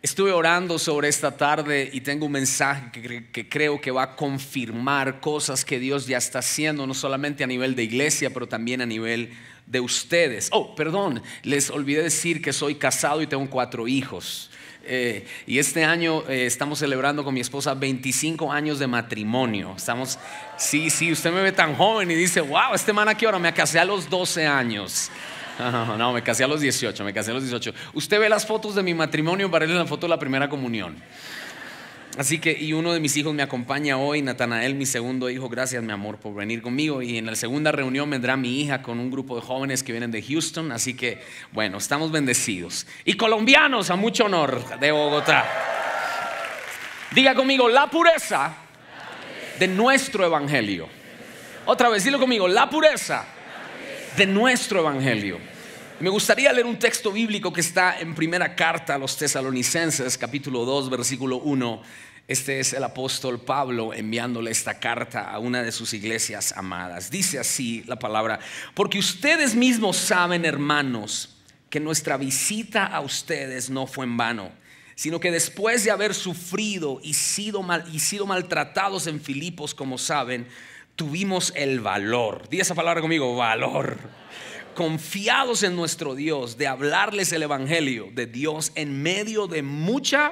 Estuve orando sobre esta tarde y tengo un mensaje que, creo que va a confirmar cosas que Dios ya está haciendo, no solamente a nivel de iglesia, pero también a nivel de ustedes. Oh, perdón, les olvidé decir que soy casado y tengo cuatro hijos. Eh, y este año eh, estamos celebrando con mi esposa 25 años de matrimonio. Estamos, sí, sí, usted me ve tan joven y dice, wow, este man aquí ahora me casé a los 12 años. no, me casé a los 18, me casé a los 18. Usted ve las fotos de mi matrimonio, para él la foto de la primera comunión. Así que, y uno de mis hijos me acompaña hoy, Natanael, mi segundo hijo, gracias mi amor por venir conmigo. Y en la segunda reunión vendrá mi hija con un grupo de jóvenes que vienen de Houston. Así que, bueno, estamos bendecidos. Y colombianos, a mucho honor, de Bogotá. Diga conmigo, la pureza de nuestro evangelio. Otra vez, dilo conmigo, la pureza de nuestro evangelio. Me gustaría leer un texto bíblico que está en primera carta a los tesalonicenses, capítulo 2, versículo 1. Este es el apóstol Pablo enviándole esta carta a una de sus iglesias amadas. Dice así la palabra, porque ustedes mismos saben, hermanos, que nuestra visita a ustedes no fue en vano, sino que después de haber sufrido y sido, y sido maltratados en Filipos, como saben, tuvimos el valor. Dí esa palabra conmigo, valor confiados en nuestro Dios de hablarles el Evangelio de Dios en medio de mucha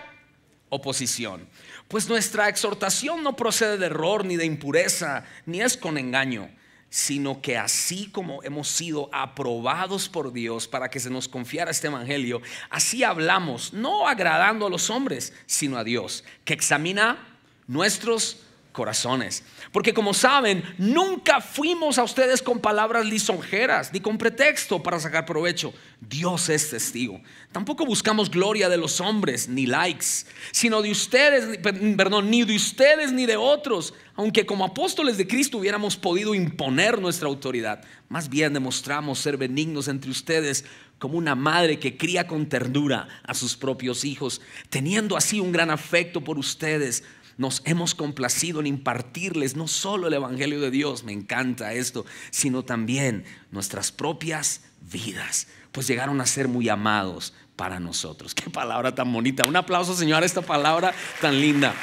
oposición. Pues nuestra exhortación no procede de error ni de impureza, ni es con engaño, sino que así como hemos sido aprobados por Dios para que se nos confiara este Evangelio, así hablamos, no agradando a los hombres, sino a Dios, que examina nuestros corazones. Porque como saben, nunca fuimos a ustedes con palabras lisonjeras, ni con pretexto para sacar provecho. Dios es testigo. Tampoco buscamos gloria de los hombres, ni likes, sino de ustedes, perdón, ni de ustedes ni de otros, aunque como apóstoles de Cristo hubiéramos podido imponer nuestra autoridad. Más bien demostramos ser benignos entre ustedes como una madre que cría con ternura a sus propios hijos, teniendo así un gran afecto por ustedes nos hemos complacido en impartirles no solo el Evangelio de Dios, me encanta esto, sino también nuestras propias vidas, pues llegaron a ser muy amados para nosotros. Qué palabra tan bonita. Un aplauso, Señor, a esta palabra tan linda.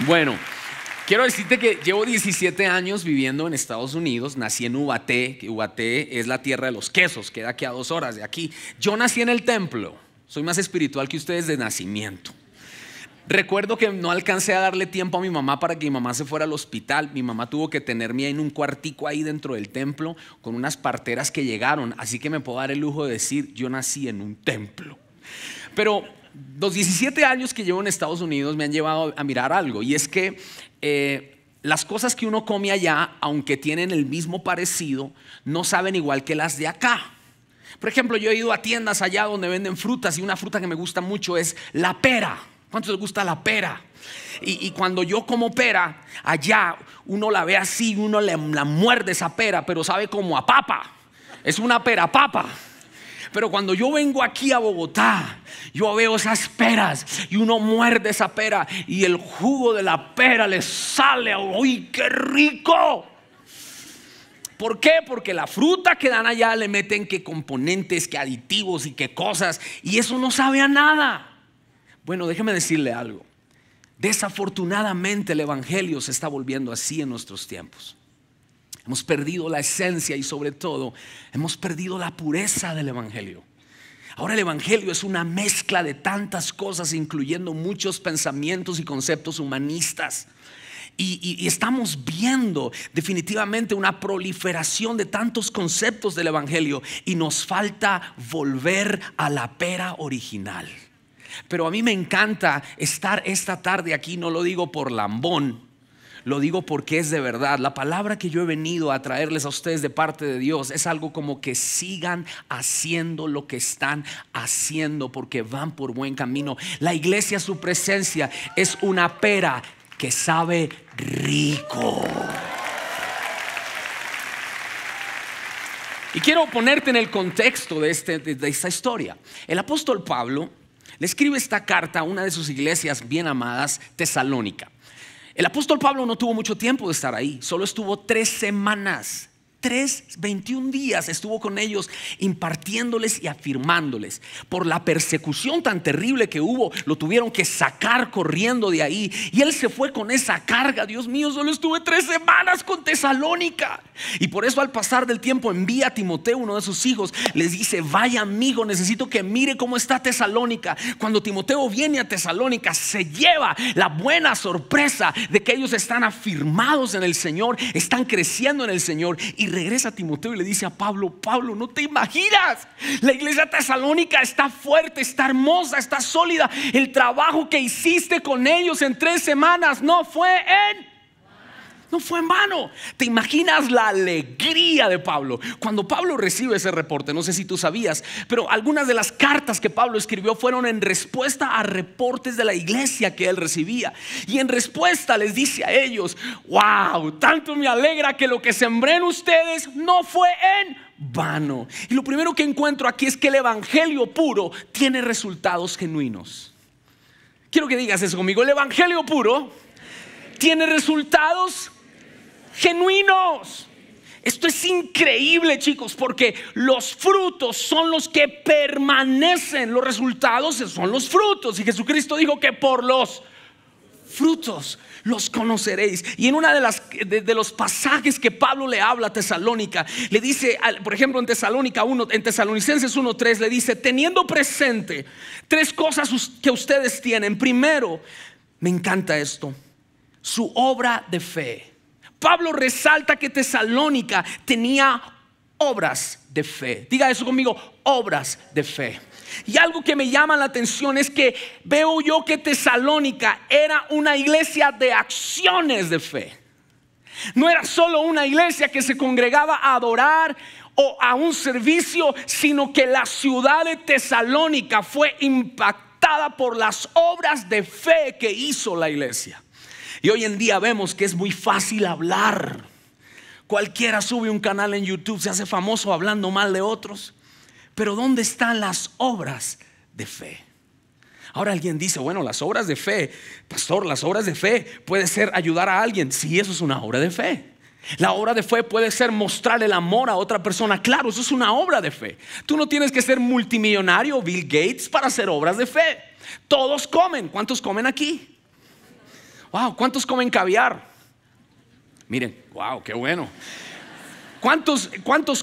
Bueno. Quiero decirte que llevo 17 años viviendo en Estados Unidos, nací en Ubaté, que Ubaté es la tierra de los quesos, queda aquí a dos horas de aquí. Yo nací en el templo, soy más espiritual que ustedes de nacimiento. Recuerdo que no alcancé a darle tiempo a mi mamá para que mi mamá se fuera al hospital. Mi mamá tuvo que tenerme en un cuartico ahí dentro del templo con unas parteras que llegaron. Así que me puedo dar el lujo de decir, yo nací en un templo. Pero los 17 años que llevo en Estados Unidos me han llevado a mirar algo. Y es que eh, las cosas que uno come allá, aunque tienen el mismo parecido, no saben igual que las de acá. Por ejemplo, yo he ido a tiendas allá donde venden frutas y una fruta que me gusta mucho es la pera. ¿Cuántos les gusta la pera? Y, cuando yo como pera, allá uno la ve así, uno le, la muerde esa pera, pero sabe como a papa. Es una pera papa. Pero cuando yo vengo aquí a Bogotá, yo veo esas peras y uno muerde esa pera y el jugo de la pera le sale. ¡Uy, qué rico! ¿Por qué? Porque la fruta que dan allá le meten qué componentes, que aditivos y qué cosas. Y eso no sabe a nada. Bueno, déjeme decirle algo. Desafortunadamente el Evangelio se está volviendo así en nuestros tiempos. Hemos perdido la esencia y sobre todo hemos perdido la pureza del Evangelio. Ahora el Evangelio es una mezcla de tantas cosas, incluyendo muchos pensamientos y conceptos humanistas. Y, estamos viendo definitivamente una proliferación de tantos conceptos del Evangelio y nos falta volver a la pera original. Pero a mí me encanta estar esta tarde aquí, no lo digo por lambón, lo digo porque es de verdad. La palabra que yo he venido a traerles a ustedes de parte de Dios es algo como que sigan haciendo lo que están haciendo porque van por buen camino. La iglesia, su presencia, es una pera que sabe rico. Y quiero ponerte en el contexto de, este, esta historia. El apóstol Pablo le escribe esta carta a una de sus iglesias bien amadas, Tesalónica. El apóstol Pablo no tuvo mucho tiempo de estar ahí, solo estuvo tres semanas Tres, 21 días estuvo con ellos impartiéndoles y afirmándoles. Por la persecución tan terrible que hubo, lo tuvieron que sacar corriendo de ahí. Y él se fue con esa carga. Dios mío, solo estuve tres semanas con Tesalónica. Y por eso al pasar del tiempo envía a Timoteo, uno de sus hijos, les dice, vaya amigo, necesito que mire cómo está Tesalónica. Cuando Timoteo viene a Tesalónica, se lleva la buena sorpresa de que ellos están afirmados en el Señor, están creciendo en el Señor y regresa a Timoteo y le dice a Pablo, Pablo, no te imaginas, la iglesia tesalónica está fuerte, está hermosa, está sólida. El trabajo que hiciste con ellos en tres semanas no fue en no fue en vano. ¿Te imaginas la alegría de Pablo? Cuando Pablo recibe ese reporte, no sé si tú sabías, pero algunas de las cartas que Pablo escribió fueron en respuesta a reportes de la iglesia que él recibía. Y en respuesta les dice a ellos, wow, tanto me alegra que lo que sembré en ustedes no fue en vano. Y lo primero que encuentro aquí es que el Evangelio puro tiene resultados genuinos. Quiero que digas eso conmigo, el Evangelio puro tiene resultados genuinos. Esto es increíble, chicos, porque los frutos son los que permanecen. Los resultados son los frutos. Y Jesucristo dijo que por los frutos los conoceréis. Y en una de de, los pasajes que Pablo le habla a Tesalónica, le dice, por ejemplo, en Tesalónica 1, en Tesalonicenses 1:3 le dice, "Teniendo presente tres cosas que ustedes tienen. Primero, me encanta esto, su obra de fe. Pablo resalta que Tesalónica tenía obras de fe. Diga eso conmigo, obras de fe. Y algo que me llama la atención es que veo yo que Tesalónica era una iglesia de acciones de fe. No era solo una iglesia que se congregaba a adorar o a un servicio, sino que la ciudad de Tesalónica fue impactada por las obras de fe que hizo la iglesia. Y hoy en día vemos que es muy fácil hablar. Cualquiera sube un canal en YouTube, se hace famoso hablando mal de otros. Pero ¿dónde están las obras de fe? Ahora alguien dice, bueno, las obras de fe, pastor, las obras de fe puede ser ayudar a alguien. Sí, eso es una obra de fe. La obra de fe puede ser mostrar el amor a otra persona. Claro, eso es una obra de fe. Tú no tienes que ser multimillonario, Bill Gates, para hacer obras de fe. Todos comen. ¿Cuántos comen aquí? wow, ¿cuántos comen caviar? Miren, wow, qué bueno. ¿Cuántos,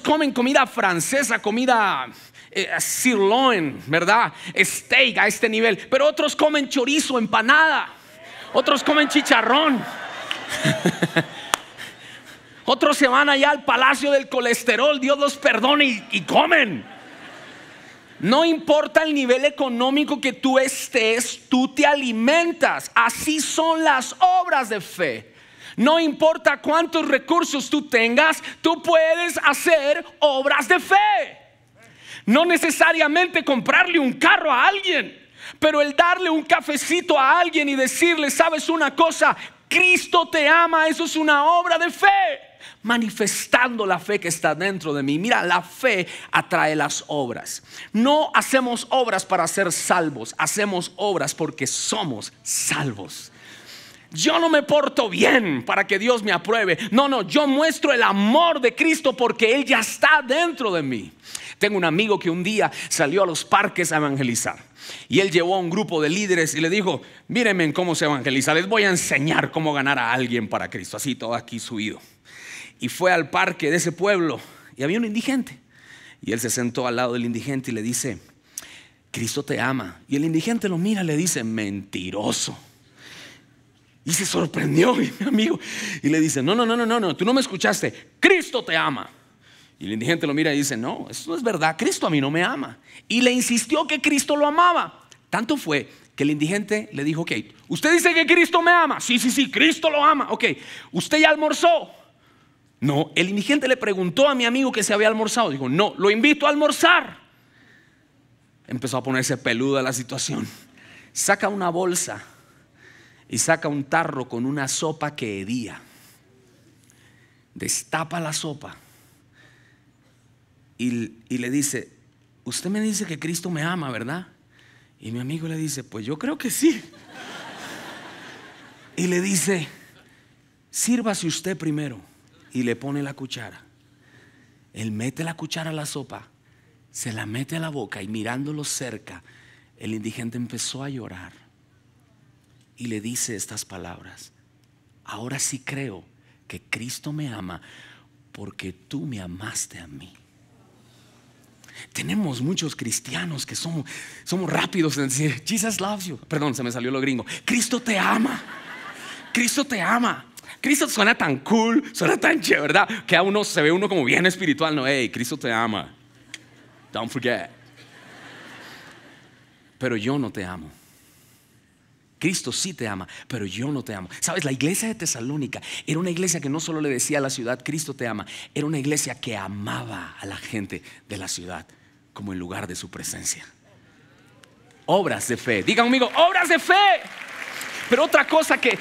comen comida francesa, comida eh, sirloin, verdad? Steak a este nivel. Pero otros comen chorizo, empanada. Otros comen chicharrón. otros se van allá al palacio del colesterol, Dios los perdone y comen. No importa el nivel económico que tú estés, tú te alimentas. Así son las obras de fe. No importa cuántos recursos tú tengas, tú puedes hacer obras de fe. No necesariamente comprarle un carro a alguien, pero el darle un cafecito a alguien y decirle, sabes una cosa, Cristo te ama, eso es una obra de fe manifestando la fe que está dentro de mí. Mira, la fe atrae las obras. No hacemos obras para ser salvos, hacemos obras porque somos salvos. Yo no me porto bien para que Dios me apruebe. No, no, yo muestro el amor de Cristo porque Él ya está dentro de mí. Tengo un amigo que un día salió a los parques a evangelizar. Y él llevó a un grupo de líderes y le dijo, mírenme en cómo se evangeliza, les voy a enseñar cómo ganar a alguien para Cristo. Así todo aquí subido y fue al parque de ese pueblo y había un indigente. Y él se sentó al lado del indigente y le dice, Cristo te ama. Y el indigente lo mira y le dice, mentiroso. Y se sorprendió mi amigo y le dice, no, no, no, no, no, no, tú no me escuchaste, Cristo te ama. Y el indigente lo mira y dice, no, eso no es verdad, Cristo a mí no me ama. Y le insistió que Cristo lo amaba. Tanto fue que el indigente le dijo, ok, usted dice que Cristo me ama. Sí, sí, sí, Cristo lo ama. Ok, usted ya almorzó. No, el indigente le preguntó a mi amigo que se había almorzado. Dijo, no, lo invito a almorzar. Empezó a ponerse peluda la situación. Saca una bolsa y saca un tarro con una sopa que hedía. Destapa la sopa y, y le dice, usted me dice que Cristo me ama, ¿verdad? Y mi amigo le dice, pues yo creo que sí. Y le dice, sírvase usted primero y le pone la cuchara. Él mete la cuchara a la sopa, se la mete a la boca y mirándolo cerca, el indigente empezó a llorar y le dice estas palabras. Ahora sí creo que Cristo me ama porque tú me amaste a mí. Tenemos muchos cristianos que somos, somos rápidos en decir, Jesus loves you. Perdón, se me salió lo gringo. Cristo te ama. Cristo te ama. Cristo suena tan cool, suena tan chévere, ¿verdad? Que a uno se ve uno como bien espiritual, no, hey, Cristo te ama. Don't forget. Pero yo no te amo. Cristo sí te ama, pero yo no te amo. Sabes, la iglesia de Tesalónica era una iglesia que no solo le decía a la ciudad, Cristo te ama, era una iglesia que amaba a la gente de la ciudad como en lugar de su presencia. Obras de fe. Digan conmigo, obras de fe. Pero otra cosa que,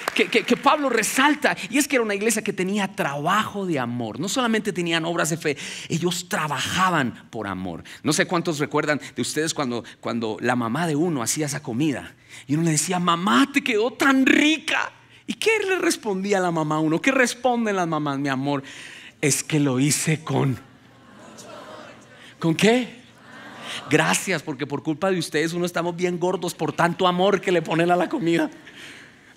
Pablo resalta, y es que era una iglesia que tenía trabajo de amor. No solamente tenían obras de fe, ellos trabajaban por amor. No sé cuántos recuerdan de ustedes cuando, cuando la mamá de uno hacía esa comida y uno le decía, mamá, te quedó tan rica. ¿Y qué le respondía la mamá a uno? ¿Qué responden las mamás, mi amor? Es que lo hice con... ¿Con qué? Gracias, porque por culpa de ustedes uno estamos bien gordos por tanto amor que le ponen a la comida.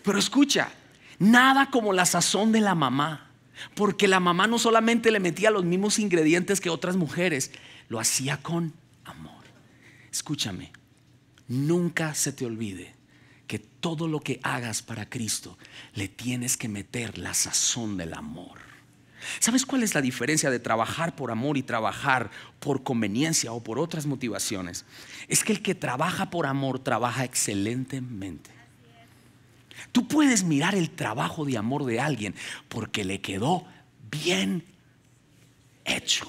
Pero escucha, nada como la sazón de la mamá. Porque la mamá no solamente le metía los mismos ingredientes que otras mujeres, lo hacía con amor. Escúchame, nunca se te olvide que todo lo que hagas para Cristo le tienes que meter la sazón del amor. ¿Sabes cuál es la diferencia de trabajar por amor y trabajar por conveniencia o por otras motivaciones? Es que el que trabaja por amor trabaja excelentemente. Tú puedes mirar el trabajo de amor de alguien porque le quedó bien hecho.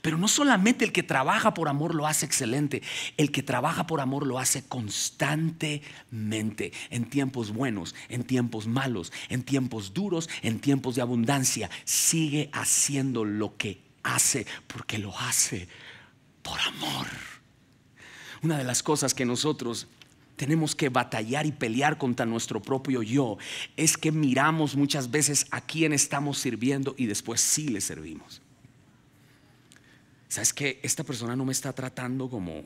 Pero no solamente el que trabaja por amor lo hace excelente, el que trabaja por amor lo hace constantemente, en tiempos buenos, en tiempos malos, en tiempos duros, en tiempos de abundancia. Sigue haciendo lo que hace porque lo hace por amor. Una de las cosas que nosotros tenemos que batallar y pelear contra nuestro propio yo es que miramos muchas veces a quién estamos sirviendo y después sí le servimos. ¿Sabes qué? Esta persona no me está tratando como...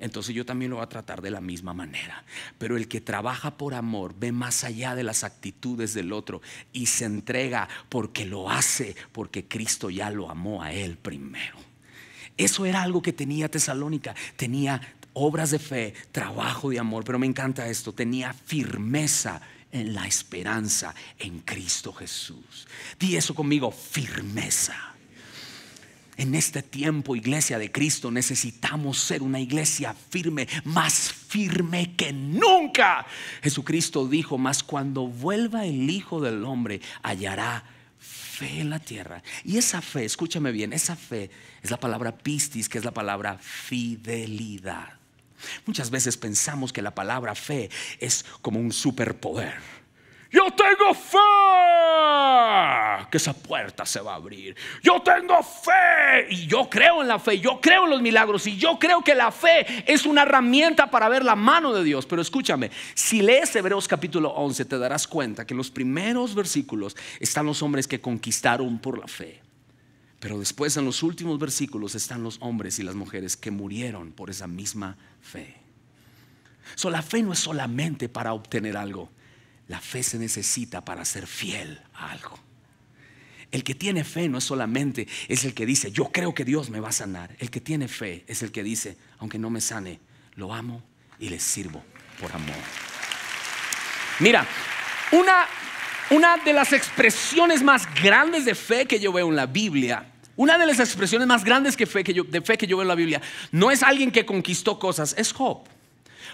Entonces yo también lo voy a tratar de la misma manera. Pero el que trabaja por amor ve más allá de las actitudes del otro y se entrega porque lo hace, porque Cristo ya lo amó a él primero. Eso era algo que tenía Tesalónica, tenía obras de fe, trabajo y amor, pero me encanta esto, tenía firmeza en la esperanza en Cristo Jesús. Di eso conmigo, firmeza. En este tiempo, iglesia de Cristo, necesitamos ser una iglesia firme, más firme que nunca. Jesucristo dijo, mas cuando vuelva el Hijo del Hombre, hallará fe en la tierra. Y esa fe, escúchame bien, esa fe es la palabra pistis, que es la palabra fidelidad. Muchas veces pensamos que la palabra fe es como un superpoder. Yo tengo fe que esa puerta se va a abrir. Yo tengo fe y yo creo en la fe, yo creo en los milagros y yo creo que la fe es una herramienta para ver la mano de Dios. Pero escúchame, si lees Hebreos capítulo 11 te darás cuenta que en los primeros versículos están los hombres que conquistaron por la fe. Pero después en los últimos versículos están los hombres y las mujeres que murieron por esa misma fe. So, la fe no es solamente para obtener algo. La fe se necesita para ser fiel a algo. El que tiene fe no es solamente es el que dice, yo creo que Dios me va a sanar. El que tiene fe es el que dice, aunque no me sane, lo amo y le sirvo por amor. Mira, una una de las expresiones más grandes de fe que yo veo en la Biblia, una de las expresiones más grandes de fe que yo veo en la Biblia, no es alguien que conquistó cosas, es Job.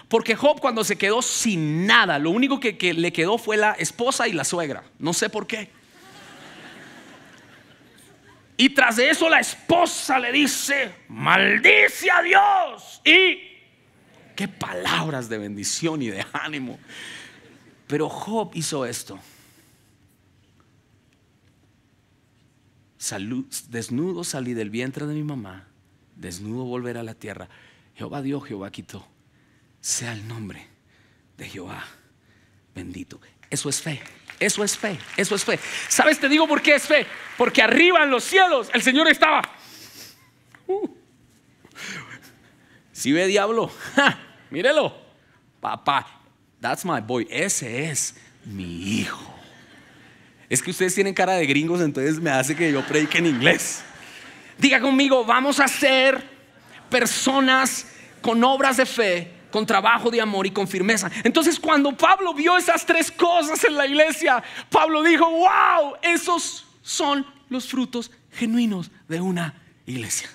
Porque Job cuando se quedó sin nada, lo único que, que le quedó fue la esposa y la suegra. No sé por qué. Y tras de eso la esposa le dice, maldice a Dios. Y qué palabras de bendición y de ánimo. Pero Job hizo esto. desnudo salí del vientre de mi mamá, desnudo volver a la tierra. Jehová dio, Jehová quitó. Sea el nombre de Jehová bendito. Eso es fe. Eso es fe, eso es fe. ¿Sabes? Te digo por qué es fe. Porque arriba en los cielos el Señor estaba. Uh. Si ve diablo, mírelo. Papá, that's my boy. Ese es mi hijo. Es que ustedes tienen cara de gringos, entonces me hace que yo predique en inglés. Diga conmigo, vamos a ser personas con obras de fe, con trabajo de amor y con firmeza. Entonces cuando Pablo vio esas tres cosas en la iglesia, Pablo dijo, wow, esos son los frutos genuinos de una iglesia.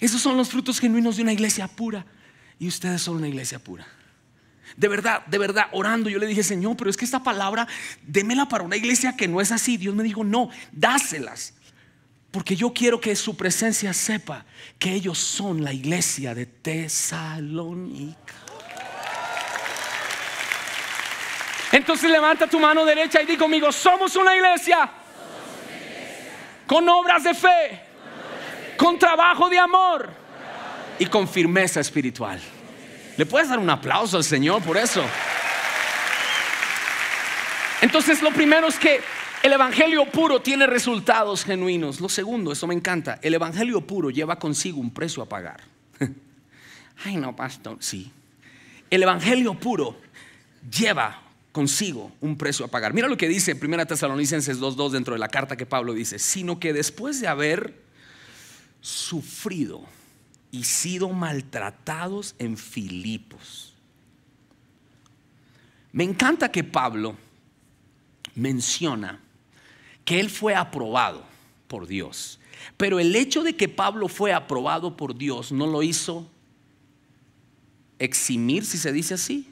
Esos son los frutos genuinos de una iglesia pura. Y ustedes son una iglesia pura. De verdad, de verdad, orando, yo le dije, Señor, pero es que esta palabra, démela para una iglesia que no es así. Dios me dijo, no, dáselas. Porque yo quiero que su presencia sepa que ellos son la iglesia de Tesalónica. Entonces levanta tu mano derecha y di conmigo, somos una iglesia, con obras de fe, con, trabajo de amor y con firmeza espiritual. ¿Le puedes dar un aplauso al Señor por eso? Entonces lo primero es que el Evangelio puro tiene resultados genuinos. Lo segundo, eso me encanta, el Evangelio puro lleva consigo un precio a pagar. Ay, no, pastor, sí. El Evangelio puro lleva consigo un precio a pagar. Mira lo que dice 1 Tesalonicenses 2.2 dentro de la carta que Pablo dice, sino que después de haber sufrido, y sido maltratados en Filipos. Me encanta que Pablo menciona que él fue aprobado por Dios. Pero el hecho de que Pablo fue aprobado por Dios no lo hizo eximir, si se dice así,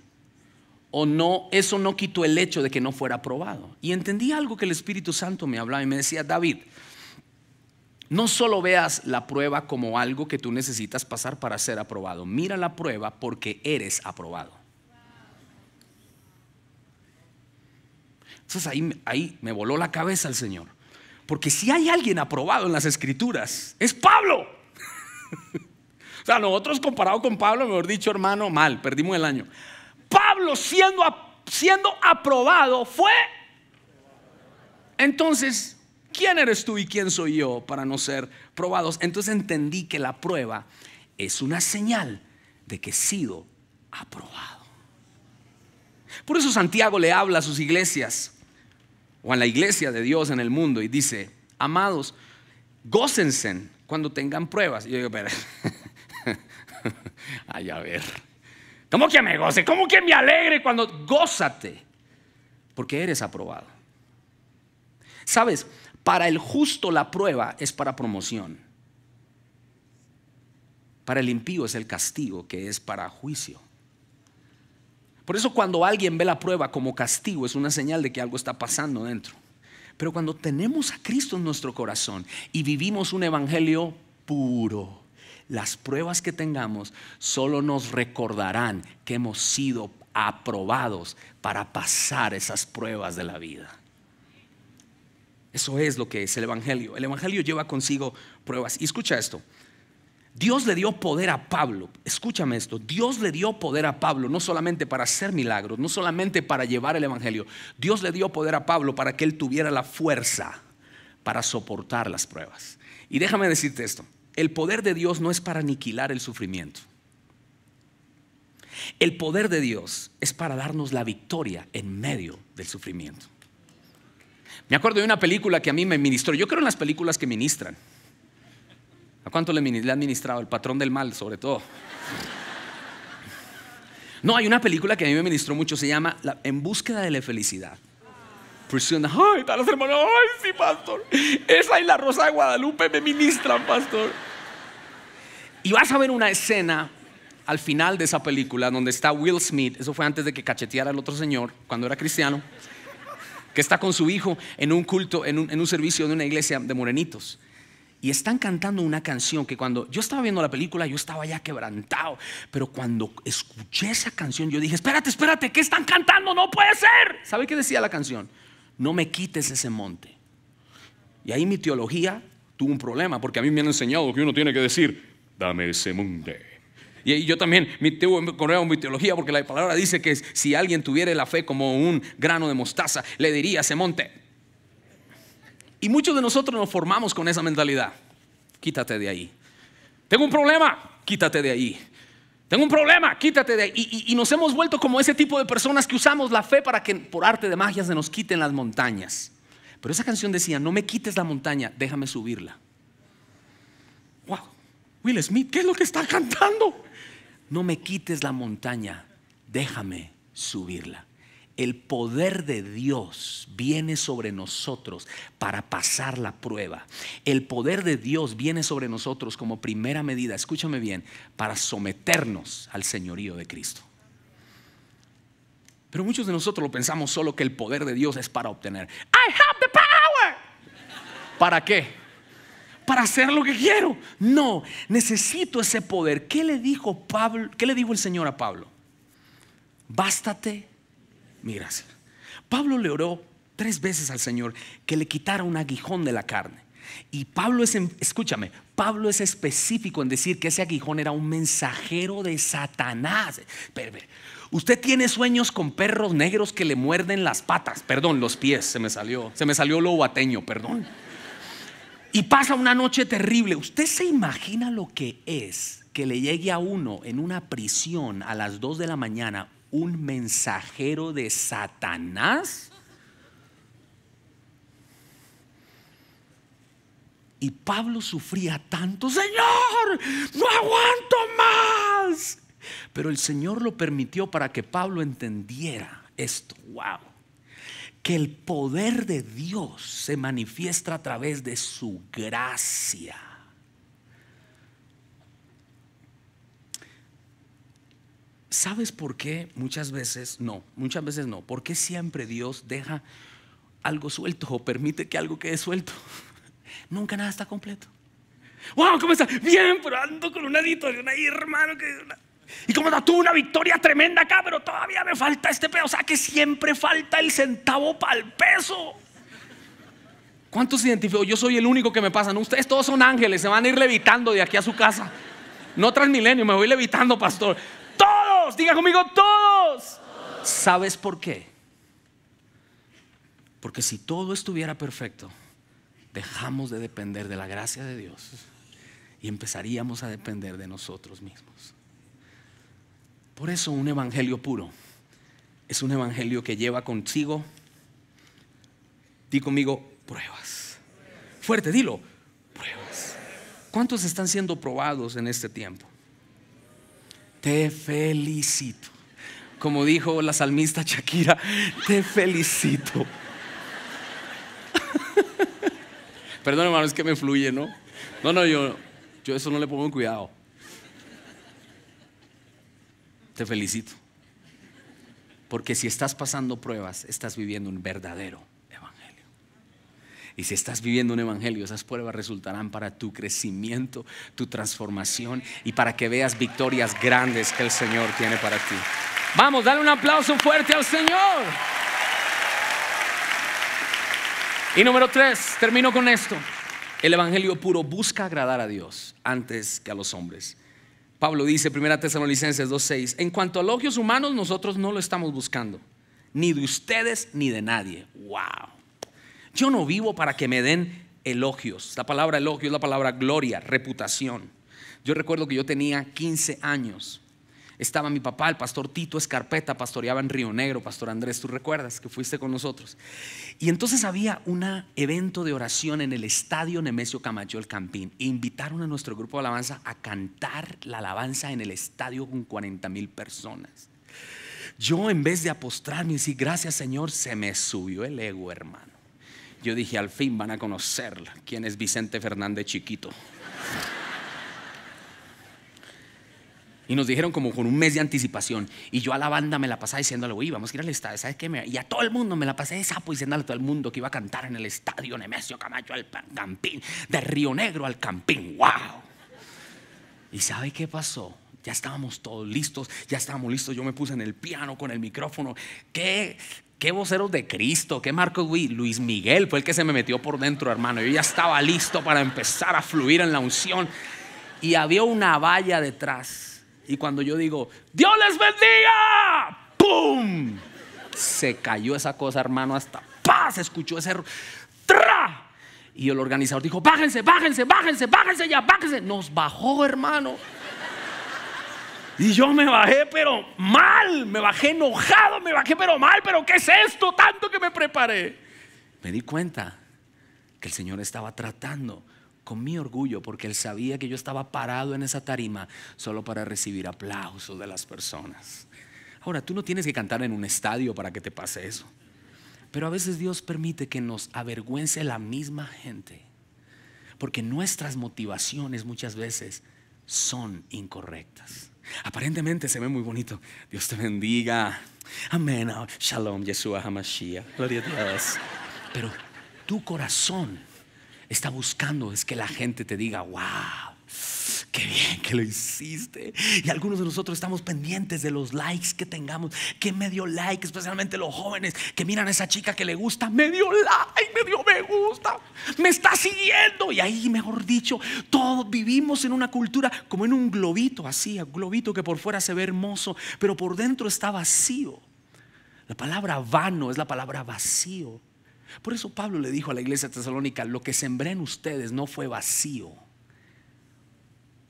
o no, eso no quitó el hecho de que no fuera aprobado. Y entendí algo que el Espíritu Santo me hablaba y me decía, David, no solo veas la prueba como algo que tú necesitas pasar para ser aprobado. Mira la prueba porque eres aprobado. Entonces ahí, ahí me voló la cabeza el Señor. Porque si hay alguien aprobado en las escrituras, es Pablo. o sea, nosotros comparado con Pablo, mejor dicho, hermano, mal, perdimos el año. Pablo siendo, siendo aprobado fue. Entonces, ¿Quién eres tú y quién soy yo para no ser probados? Entonces entendí que la prueba es una señal de que he sido aprobado. Por eso Santiago le habla a sus iglesias, o a la iglesia de Dios en el mundo, y dice, amados, gócense cuando tengan pruebas. Y yo digo, ay, a ver, ¿cómo que me goce? ¿Cómo que me alegre cuando gózate? Porque eres aprobado. ¿Sabes? Para el justo la prueba es para promoción. Para el impío es el castigo, que es para juicio. Por eso cuando alguien ve la prueba como castigo es una señal de que algo está pasando dentro. Pero cuando tenemos a Cristo en nuestro corazón y vivimos un evangelio puro, las pruebas que tengamos solo nos recordarán que hemos sido aprobados para pasar esas pruebas de la vida. Eso es lo que es el Evangelio. El Evangelio lleva consigo pruebas. Y escucha esto. Dios le dio poder a Pablo. Escúchame esto. Dios le dio poder a Pablo no solamente para hacer milagros, no solamente para llevar el Evangelio. Dios le dio poder a Pablo para que él tuviera la fuerza para soportar las pruebas. Y déjame decirte esto. El poder de Dios no es para aniquilar el sufrimiento. El poder de Dios es para darnos la victoria en medio del sufrimiento. Me acuerdo de una película que a mí me ministró. Yo creo en las películas que ministran. ¿A cuánto le, ha han ministrado? El patrón del mal, sobre todo. No, hay una película que a mí me ministró mucho, se llama En búsqueda de la felicidad. Presiona, ay, los hermanos, ay, sí, pastor. Esa y la Rosa de Guadalupe me ministran, pastor. Y vas a ver una escena al final de esa película donde está Will Smith, eso fue antes de que cacheteara al otro señor, cuando era cristiano que está con su hijo en un culto, en un, servicio de una iglesia de morenitos. Y están cantando una canción que cuando yo estaba viendo la película, yo estaba ya quebrantado. Pero cuando escuché esa canción, yo dije, espérate, espérate, ¿qué están cantando? No puede ser. ¿Sabe qué decía la canción? No me quites ese monte. Y ahí mi teología tuvo un problema, porque a mí me han enseñado que uno tiene que decir, dame ese monte y yo también, mi, teo, mi teología, porque la palabra dice que si alguien tuviera la fe como un grano de mostaza, le diría, se monte. Y muchos de nosotros nos formamos con esa mentalidad. Quítate de ahí. Tengo un problema, quítate de ahí. Tengo un problema, quítate de ahí. Y, nos hemos vuelto como ese tipo de personas que usamos la fe para que por arte de magia se nos quiten las montañas. Pero esa canción decía, no me quites la montaña, déjame subirla. Wow, Will Smith, ¿qué es lo que está cantando? no me quites la montaña, déjame subirla. El poder de Dios viene sobre nosotros para pasar la prueba. El poder de Dios viene sobre nosotros como primera medida, escúchame bien, para someternos al señorío de Cristo. Pero muchos de nosotros lo pensamos solo que el poder de Dios es para obtener. I have the power. ¿Para qué? para hacer lo que quiero. No, necesito ese poder. ¿Qué le dijo Pablo? ¿Qué le dijo el Señor a Pablo? Bástate mi gracia. Pablo le oró tres veces al Señor que le quitara un aguijón de la carne. Y Pablo es, escúchame, Pablo es específico en decir que ese aguijón era un mensajero de Satanás. usted tiene sueños con perros negros que le muerden las patas, perdón, los pies, se me salió, se me salió lo guateño, perdón y pasa una noche terrible. ¿Usted se imagina lo que es que le llegue a uno en una prisión a las 2 de la mañana un mensajero de Satanás? Y Pablo sufría tanto, Señor, no aguanto más. Pero el Señor lo permitió para que Pablo entendiera esto. ¡Wow! que el poder de Dios se manifiesta a través de su gracia. ¿Sabes por qué muchas veces no? Muchas veces no. ¿Por qué siempre Dios deja algo suelto o permite que algo quede suelto? Nunca nada está completo. ¡Wow! ¿Cómo está? Bien, pero ando con una editorial ahí, hermano. Que... Y como tú, tuve una victoria tremenda acá, pero todavía me falta este peso. O sea que siempre falta el centavo para el peso. ¿Cuántos se identificó? Yo soy el único que me pasa. ¿no? Ustedes todos son ángeles, se van a ir levitando de aquí a su casa. No transmilenio, me voy levitando, pastor. Todos, diga conmigo, todos. ¿Sabes por qué? Porque si todo estuviera perfecto, dejamos de depender de la gracia de Dios y empezaríamos a depender de nosotros mismos. Por eso un evangelio puro es un evangelio que lleva consigo, di conmigo, pruebas. Fuerte, dilo, pruebas. ¿Cuántos están siendo probados en este tiempo? Te felicito. Como dijo la salmista Shakira, te felicito. Perdón, hermano, es que me fluye, ¿no? No, no, yo, yo eso no le pongo cuidado te felicito. Porque si estás pasando pruebas, estás viviendo un verdadero evangelio. Y si estás viviendo un evangelio, esas pruebas resultarán para tu crecimiento, tu transformación y para que veas victorias grandes que el Señor tiene para ti. Vamos, dale un aplauso fuerte al Señor. Y número tres, termino con esto. El Evangelio puro busca agradar a Dios antes que a los hombres. Pablo dice, 1 Tesalonicenses 2.6, en cuanto a elogios humanos, nosotros no lo estamos buscando, ni de ustedes ni de nadie. ¡Wow! Yo no vivo para que me den elogios. La palabra elogio es la palabra gloria, reputación. Yo recuerdo que yo tenía 15 años estaba mi papá, el pastor Tito Escarpeta, pastoreaba en Río Negro, pastor Andrés, tú recuerdas que fuiste con nosotros. Y entonces había un evento de oración en el estadio Nemesio Camacho el Campín. E invitaron a nuestro grupo de alabanza a cantar la alabanza en el estadio con 40 mil personas. Yo en vez de apostrarme y decir gracias Señor, se me subió el ego, hermano. Yo dije, al fin van a conocerla quién es Vicente Fernández Chiquito. Y nos dijeron como con un mes de anticipación. Y yo a la banda me la pasaba diciéndole, uy, vamos a ir al estadio, ¿sabes qué? Y a todo el mundo me la pasé de sapo diciéndole a todo el mundo que iba a cantar en el estadio Nemesio Camacho al Campín, de Río Negro al Campín, wow. ¿Y sabe qué pasó? Ya estábamos todos listos, ya estábamos listos. Yo me puse en el piano con el micrófono. ¿Qué, qué voceros de Cristo, qué Marcos Luis, Luis Miguel fue el que se me metió por dentro, hermano. Yo ya estaba listo para empezar a fluir en la unción. Y había una valla detrás y cuando yo digo, Dios les bendiga, ¡pum! Se cayó esa cosa, hermano, hasta paz, escuchó ese ¡tra! Y el organizador dijo, bájense, bájense, bájense, bájense ya, bájense. Nos bajó, hermano. Y yo me bajé, pero mal, me bajé enojado, me bajé, pero mal, pero ¿qué es esto? Tanto que me preparé. Me di cuenta que el Señor estaba tratando con mi orgullo, porque él sabía que yo estaba parado en esa tarima solo para recibir aplausos de las personas. Ahora, tú no tienes que cantar en un estadio para que te pase eso. Pero a veces Dios permite que nos avergüence la misma gente, porque nuestras motivaciones muchas veces son incorrectas. Aparentemente se ve muy bonito. Dios te bendiga. Amén. Shalom, Yeshua Hamashiach. Gloria a Dios. Pero tu corazón está buscando es que la gente te diga, wow. Qué bien que lo hiciste. Y algunos de nosotros estamos pendientes de los likes que tengamos. Que medio like, especialmente los jóvenes que miran a esa chica que le gusta. medio like, medio me gusta. Me está siguiendo. Y ahí, mejor dicho, todos vivimos en una cultura como en un globito así, un globito que por fuera se ve hermoso, pero por dentro está vacío. La palabra vano es la palabra vacío. Por eso Pablo le dijo a la iglesia tesalónica, lo que sembré en ustedes no fue vacío,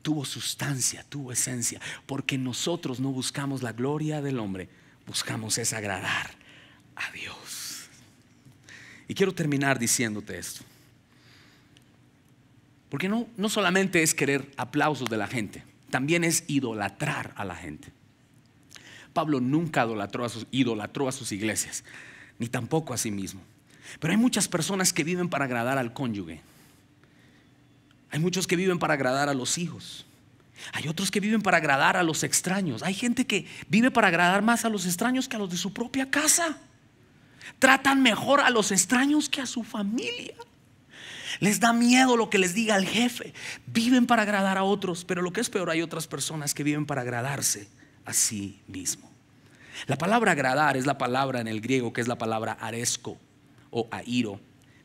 tuvo sustancia, tuvo esencia, porque nosotros no buscamos la gloria del hombre, buscamos es agradar a Dios. Y quiero terminar diciéndote esto, porque no, solamente es querer aplausos de la gente, también es idolatrar a la gente. Pablo nunca idolatró a sus iglesias, ni tampoco a sí mismo. Pero hay muchas personas que viven para agradar al cónyuge. Hay muchos que viven para agradar a los hijos. Hay otros que viven para agradar a los extraños. Hay gente que vive para agradar más a los extraños que a los de su propia casa. Tratan mejor a los extraños que a su familia. Les da miedo lo que les diga el jefe. Viven para agradar a otros, pero lo que es peor, hay otras personas que viven para agradarse a sí mismo. La palabra agradar es la palabra en el griego que es la palabra aresco, o airo.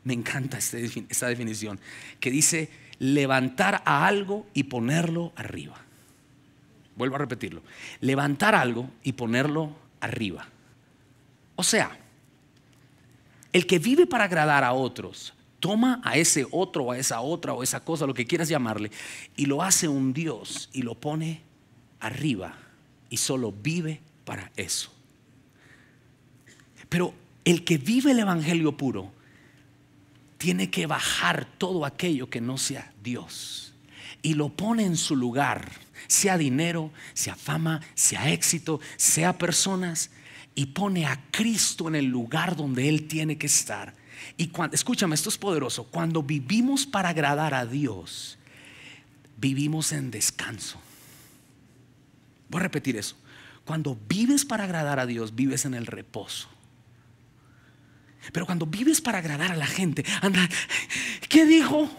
Me encanta este esta definición, que dice levantar a algo y ponerlo arriba. Vuelvo a repetirlo. Levantar algo y ponerlo arriba. O sea, el que vive para agradar a otros, toma a ese otro o a esa otra o esa cosa, lo que quieras llamarle, y lo hace un Dios y lo pone arriba y solo vive para eso. Pero el que vive el Evangelio puro tiene que bajar todo aquello que no sea Dios y lo pone en su lugar, sea dinero, sea fama, sea éxito, sea personas, y pone a Cristo en el lugar donde Él tiene que estar. Y cuando, escúchame, esto es poderoso. Cuando vivimos para agradar a Dios, vivimos en descanso. Voy a repetir eso. Cuando vives para agradar a Dios, vives en el reposo. Pero cuando vives para agradar a la gente, anda, ¿qué dijo?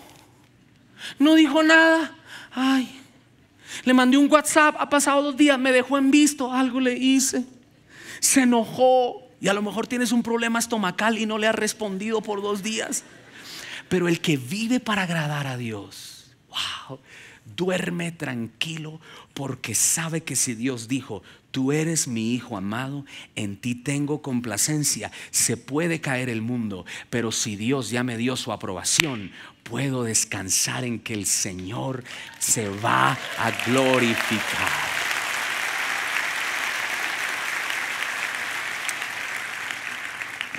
No dijo nada. Ay, le mandé un WhatsApp, ha pasado dos días, me dejó en visto, algo le hice. Se enojó y a lo mejor tienes un problema estomacal y no le has respondido por dos días. Pero el que vive para agradar a Dios, wow, duerme tranquilo porque sabe que si Dios dijo, Tú eres mi hijo amado, en ti tengo complacencia. Se puede caer el mundo, pero si Dios ya me dio su aprobación, puedo descansar en que el Señor se va a glorificar.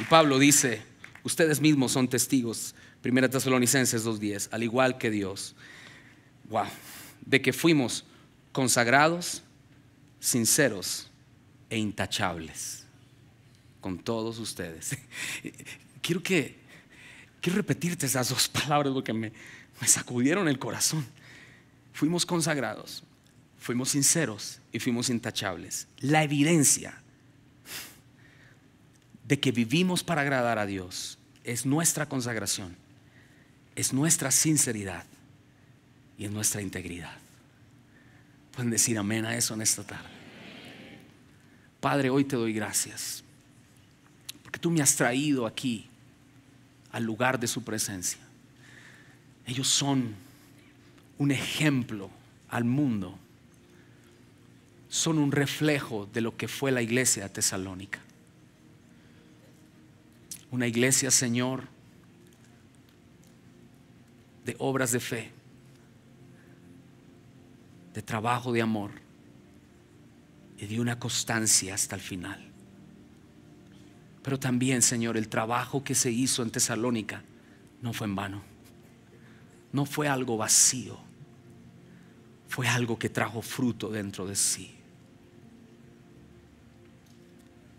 Y Pablo dice, ustedes mismos son testigos, Primera Tesalonicenses 2.10, al igual que Dios, wow, de que fuimos consagrados, sinceros e intachables con todos ustedes. Quiero que, quiero repetirte esas dos palabras porque me, me sacudieron el corazón. Fuimos consagrados, fuimos sinceros y fuimos intachables. La evidencia de que vivimos para agradar a Dios es nuestra consagración, es nuestra sinceridad y es nuestra integridad. En decir amén a eso en esta tarde. Padre, hoy te doy gracias, porque tú me has traído aquí al lugar de su presencia. Ellos son un ejemplo al mundo, son un reflejo de lo que fue la iglesia de tesalónica. Una iglesia, Señor, de obras de fe de trabajo, de amor y de una constancia hasta el final. Pero también, Señor, el trabajo que se hizo en Tesalónica no fue en vano. No fue algo vacío. Fue algo que trajo fruto dentro de sí.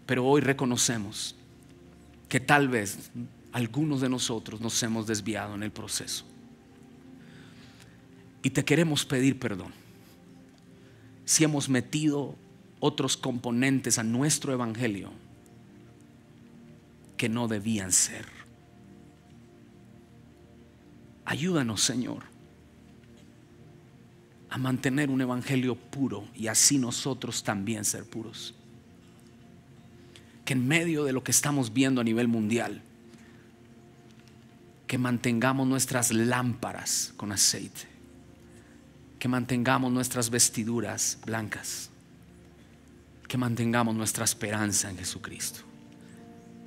Pero hoy reconocemos que tal vez algunos de nosotros nos hemos desviado en el proceso. Y te queremos pedir perdón si hemos metido otros componentes a nuestro evangelio que no debían ser. Ayúdanos, Señor, a mantener un evangelio puro y así nosotros también ser puros. Que en medio de lo que estamos viendo a nivel mundial, que mantengamos nuestras lámparas con aceite que mantengamos nuestras vestiduras blancas, que mantengamos nuestra esperanza en Jesucristo.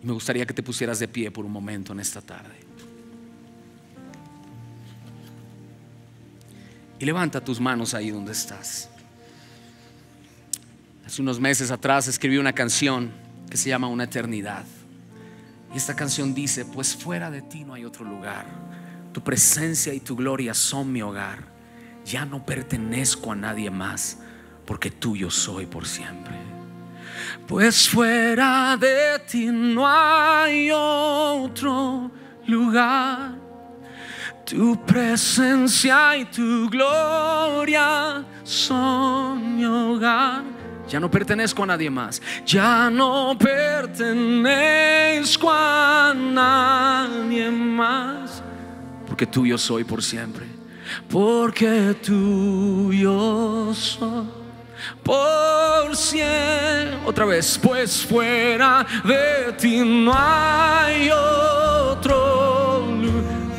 me gustaría que te pusieras de pie por un momento en esta tarde. Y levanta tus manos ahí donde estás. Hace unos meses atrás escribí una canción que se llama Una eternidad. Y esta canción dice, pues fuera de ti no hay otro lugar. Tu presencia y tu gloria son mi hogar ya no pertenezco a nadie más, porque tuyo soy por siempre. Pues fuera de ti no hay otro lugar. Tu presencia y tu gloria son mi hogar. Ya no pertenezco a nadie más. Ya no pertenezco a nadie más. Porque tuyo soy por siempre porque tuyo soy por siempre. Otra vez, pues fuera de ti no hay otro.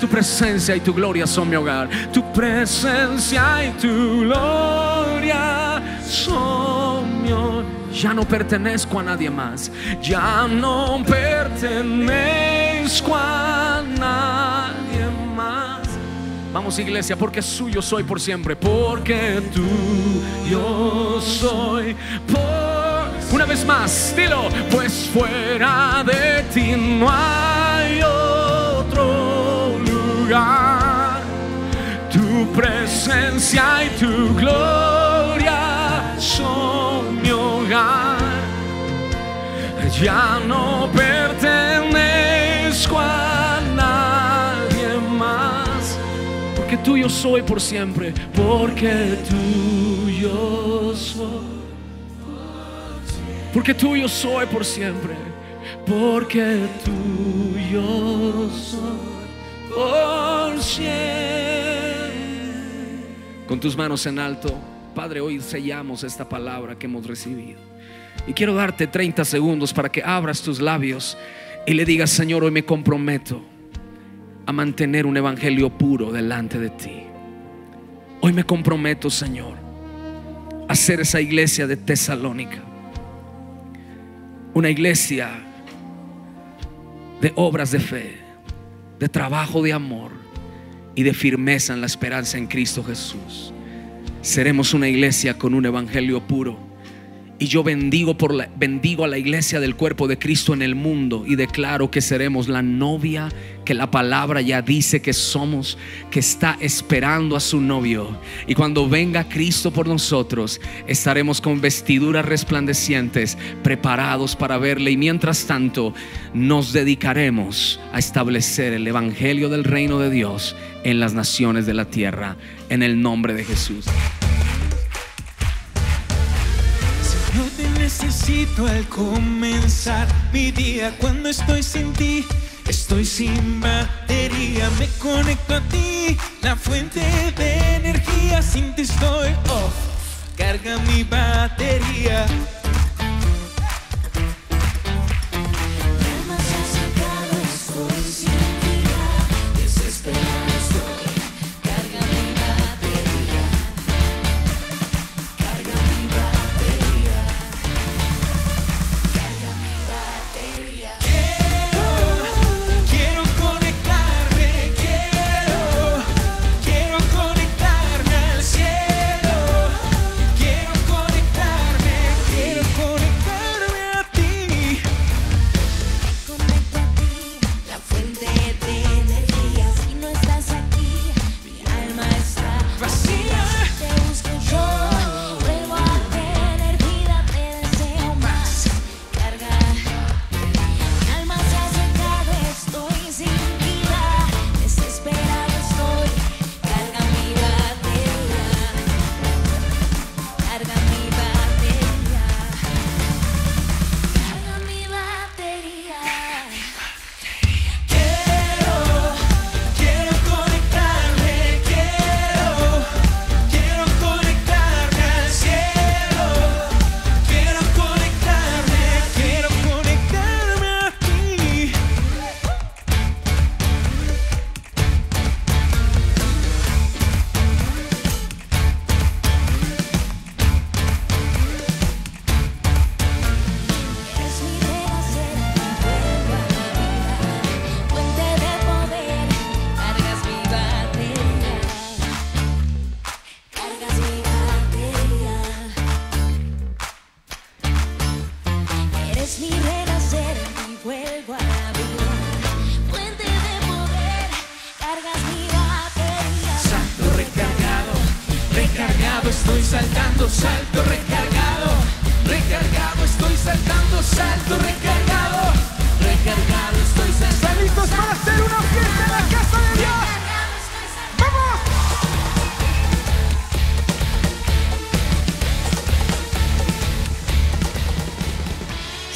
Tu presencia y tu gloria son mi hogar. Tu presencia y tu gloria son mi hogar. Ya no pertenezco a nadie más. Ya no pertenezco a Vamos iglesia, porque suyo soy por siempre. Porque tú, yo soy por... Una vez más, dilo, pues fuera de ti no hay otro lugar. Tu presencia y tu gloria son mi hogar. Ya no pertenezco a tuyo soy por siempre, porque tuyo soy. Porque tuyo soy por siempre, porque tuyo soy por siempre. Con tus manos en alto, Padre, hoy sellamos esta palabra que hemos recibido. Y quiero darte 30 segundos para que abras tus labios y le digas, Señor, hoy me comprometo a mantener un evangelio puro delante de ti. Hoy me comprometo, Señor, a ser esa iglesia de Tesalónica. Una iglesia de obras de fe, de trabajo de amor y de firmeza en la esperanza en Cristo Jesús. Seremos una iglesia con un evangelio puro y yo bendigo, por bendigo a la iglesia del cuerpo de Cristo en el mundo y declaro que seremos la novia que la palabra ya dice que somos, que está esperando a su novio. Y cuando venga Cristo por nosotros, estaremos con vestiduras resplandecientes, preparados para verle. Y mientras tanto, nos dedicaremos a establecer el Evangelio del reino de Dios en las naciones de la tierra, en el nombre de Jesús. necesito al comenzar mi día cuando estoy sin ti. Estoy sin batería, me conecto a ti, la fuente de energía. Sin ti estoy off, carga mi batería.